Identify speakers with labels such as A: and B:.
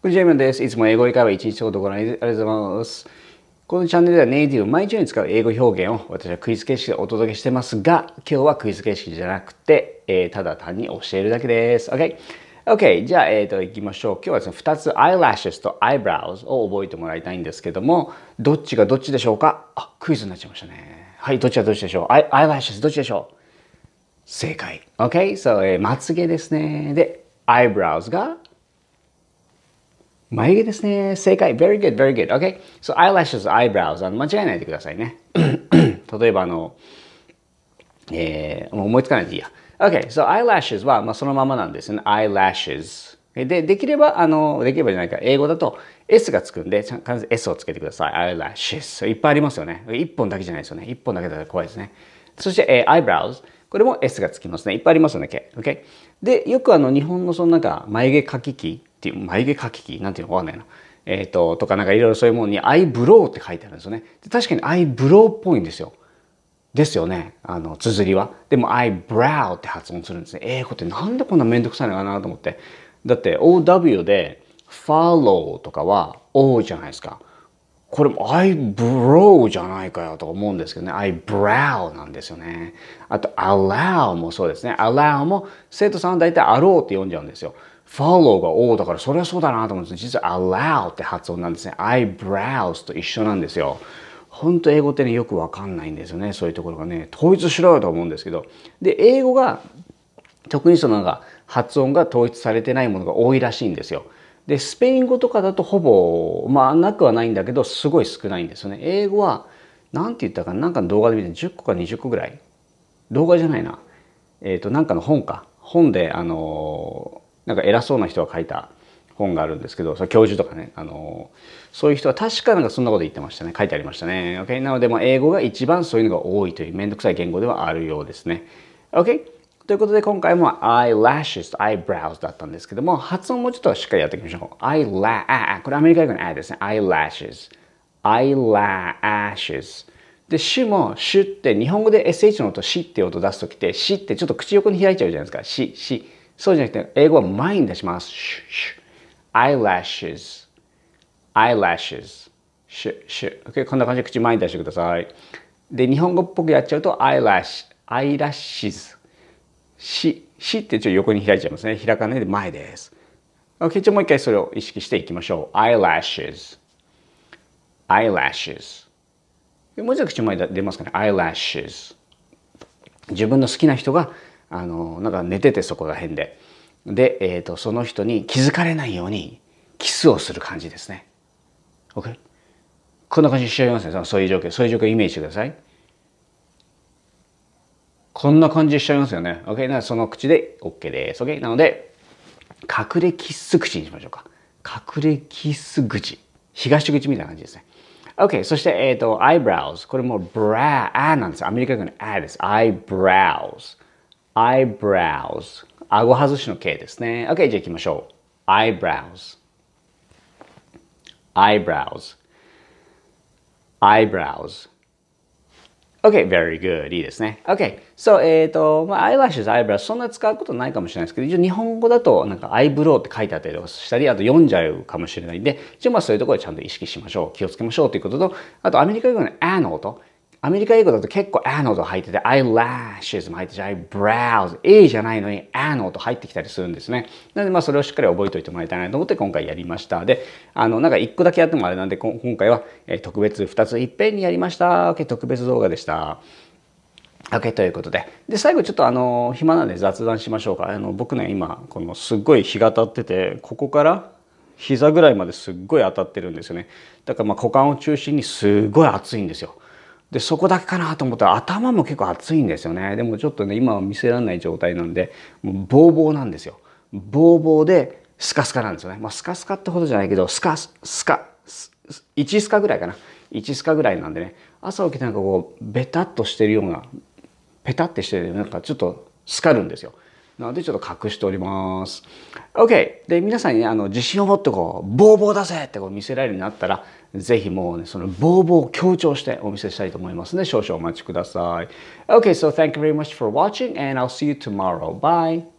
A: こんにちは、です。いつも英語理解は一日ほどご覧ありがとうございます。このチャンネルではネイティブ毎日に使う英語表現を私はクイズ形式でお届けしてますが、今日はクイズ形式じゃなくて、えー、ただ単に教えるだけです。OK? OK, じゃあ、えっ、ー、と、行きましょう。今日はですね、2つ eyelashes と eyebrows を覚えてもらいたいんですけども、どっちがどっちでしょうかあ、クイズになっちゃいましたね。はい、どっちがどっちでしょう ?eyelashes どっちでしょう正解。OK? So, えー、まつげですね。で、eyebrows が眉毛ですね。正解。Very good, very good. Okay? So, eyelashes, eyebrows. 間違えないでくださいね。例えば、あの、えー、もう思いつかないでいいや。Okay, so eyelashes は、まあ、そのままなんですね。eyelashes。で、できれば、あの、できればじゃないか。英語だと S がつくんで、ちゃん必ず S をつけてください。eyelashes。いっぱいありますよね。1本だけじゃないですよね。1本だけだと怖いですね。そして、えー、eyebrows。これも S がつきますね。いっぱいありますよね、Okay? で、よくあの、日本のそのなんか、眉毛描き器っていう、眉毛かき器なんていうのわかんないな。えっ、ー、と、とかなんかいろいろそういうものにアイブローって書いてあるんですよね。確かにアイブローっぽいんですよ。ですよね。あの、綴りは。でもアイブラウって発音するんですね。英語ってなんでこんなめんどくさいのかなと思って。だって OW で follow とかは O じゃないですか。これもアイブローじゃないかよと思うんですけどね。アイブラウなんですよね。あと allow もそうですね。allow も生徒さんは大体あろうって読んじゃうんですよ。follow が o だからそれはそうだなと思うんです実は allow って発音なんですね eyebrows と一緒なんですよ本当英語ってねよくわかんないんですよねそういうところがね統一しろよと思うんですけどで英語が特にそのなんか発音が統一されてないものが多いらしいんですよでスペイン語とかだとほぼまあなくはないんだけどすごい少ないんですよね英語はなんて言ったかなんか動画で見て10個か20個ぐらい動画じゃないなえっ、ー、となんかの本か本であのーなんか偉そうな人が書いた本があるんですけど、そ教授とかね、あのそういう人は確かなんかそんなこと言ってましたね。書いてありましたね。o k なので、英語が一番そういうのが多いというめんどくさい言語ではあるようですね。OK? ということで、今回も eyelashes と eyebrows だったんですけども、発音もちょっとしっかりやっていきましょう。eyelash、これアメリカ語の e y ですね。eyelashes。eyelashes。で、主も、ュって日本語で sh の音、しって音出すときって、しってちょっと口横に開いちゃうじゃないですか。シ、し。そうじゃなくて、英語は前に出します。シュシュ。eyelashes, eyelashes, シュシュ。Okay? こんな感じで口前に出してください。で、日本語っぽくやっちゃうと、eyelash, eyelashes。し、しってちょっと横に開いちゃいますね。開かないで前です。OK、じゃあもう一回それを意識していきましょう。eyelashes, eyelashes。もう一度口前に出ますかね。eyelashes。自分の好きな人があのなんか寝ててそこら辺でで、えーと、その人に気づかれないようにキスをする感じですね。OK? こんな感じにしちゃいますねそういう状況そういう状況イメージしてください。こんな感じしちゃいますよね。OK? なのでその口で OK です。OK? なので隠れキス口にしましょうか。隠れキス口。東口みたいな感じですね。OK。そして、えっ、ー、と、eyebrows。これも bra、あなんです。アメリカ語のあです。eyebrows。eyebrows 顎外しの形ですね OK じゃあ行きましょう eyebrows eyebrows eyebrows OK, very good. いいですね。OK, so, えっ、ー、と、まあ、eyelashes, eyebrows そんな使うことないかもしれないですけど、一応日本語だとなんかアイブローって書いてあったりとかしたり、あと読んじゃうかもしれないんで、一応まあそういうところでちゃんと意識しましょう。気をつけましょうということと、あとアメリカ語の a n a とアメリカ英語だと結構 a ー音入ってて eyelashes も入ってて eyebrows a じゃないのに a ー音入ってきたりするんですね。なのでまあそれをしっかり覚えておいてもらいたいなと思って今回やりました。で、あのなんか1個だけやってもあれなんで今回は特別2ついっぺんにやりました。OK 特別動画でした。OK ということで。で、最後ちょっとあの、暇なんで雑談しましょうか。あの、僕ね、今、このすっごい日が当たってて、ここから膝ぐらいまですっごい当たってるんですよね。だからまあ股間を中心にすごい熱いんですよ。でそこだけかなと思ったら頭も結構熱いんですよねでもちょっとね今は見せられない状態なんでもうボーボーなんですよボーボーでスカスカなんですよねまあスカスカってほどじゃないけどスカスカ1スカぐらいかな1スカぐらいなんでね朝起きてなんかこうベタっとしてるようなペタってしてるなんかちょっとスカるんですよなのでちょっと隠しております。OK! で、皆さんに、ね、あの自信を持ってこう、ボーボーだぜってこう見せられるようになったら、ぜひもうね、そのボーボーを強調してお見せしたいと思いますね。少々お待ちください。OK, so thank you very much for watching and I'll see you tomorrow. Bye!